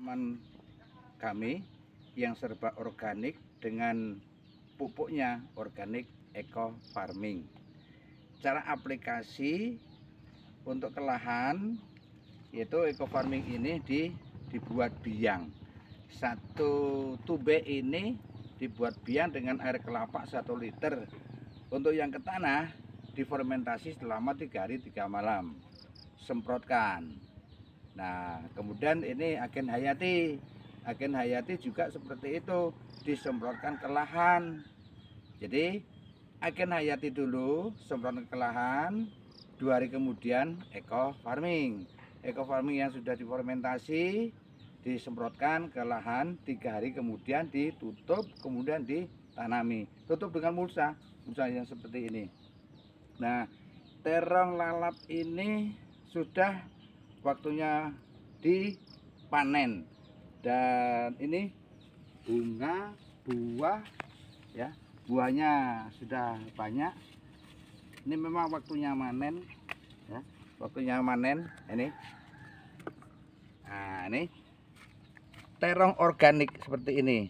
teman kami yang serba organik dengan pupuknya organik eco farming. Cara aplikasi untuk ke lahan yaitu eco farming ini di, dibuat biang. Satu tube ini dibuat biang dengan air kelapa satu liter. Untuk yang ke tanah difermentasi selama tiga hari tiga malam. Semprotkan. Nah, kemudian ini agen hayati. Agen hayati juga seperti itu, disemprotkan ke lahan. Jadi, agen hayati dulu, semprot ke lahan, dua hari kemudian eco farming. Eco farming yang sudah difermentasi disemprotkan ke lahan, tiga hari kemudian ditutup, kemudian ditanami. Tutup dengan mulsa, mulsa yang seperti ini. Nah, terong lalap ini sudah waktunya dipanen dan ini bunga buah ya buahnya sudah banyak ini memang waktunya manen ya waktunya manen ini nah ini terong organik seperti ini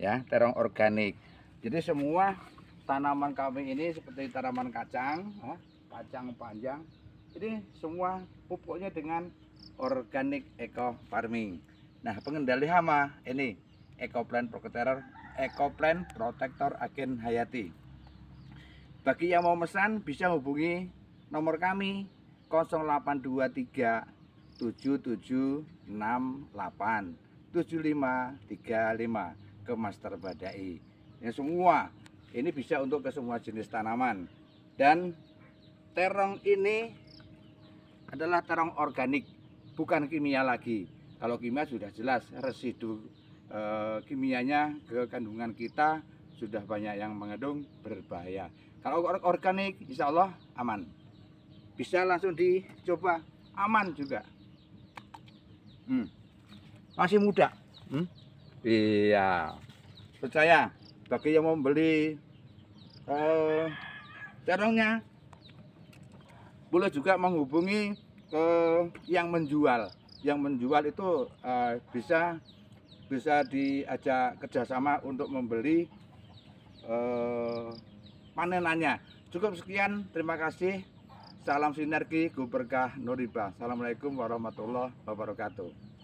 ya terong organik jadi semua tanaman kami ini seperti tanaman kacang ya. kacang panjang ini semua pupuknya dengan organik eco farming nah pengendali hama ini Ecoplan Protector Ecoplan Protector Agen Hayati bagi yang mau memesan bisa hubungi nomor kami 0823 7768 7535 ke Master Badai yang semua ini bisa untuk ke semua jenis tanaman dan terong ini adalah terong organik, bukan kimia lagi. Kalau kimia sudah jelas residu e, kimianya ke kandungan kita sudah banyak yang mengandung berbahaya. Kalau organik, insya Allah aman. Bisa langsung dicoba, aman juga. Hmm. Masih muda. Hmm? Iya. Percaya, bagi yang mau beli eh, terongnya boleh juga menghubungi ke eh, yang menjual yang menjual itu uh, bisa bisa diajak kerjasama untuk membeli uh, panenannya cukup sekian terima kasih salam sinergi guberkah nuriba assalamualaikum warahmatullahi wabarakatuh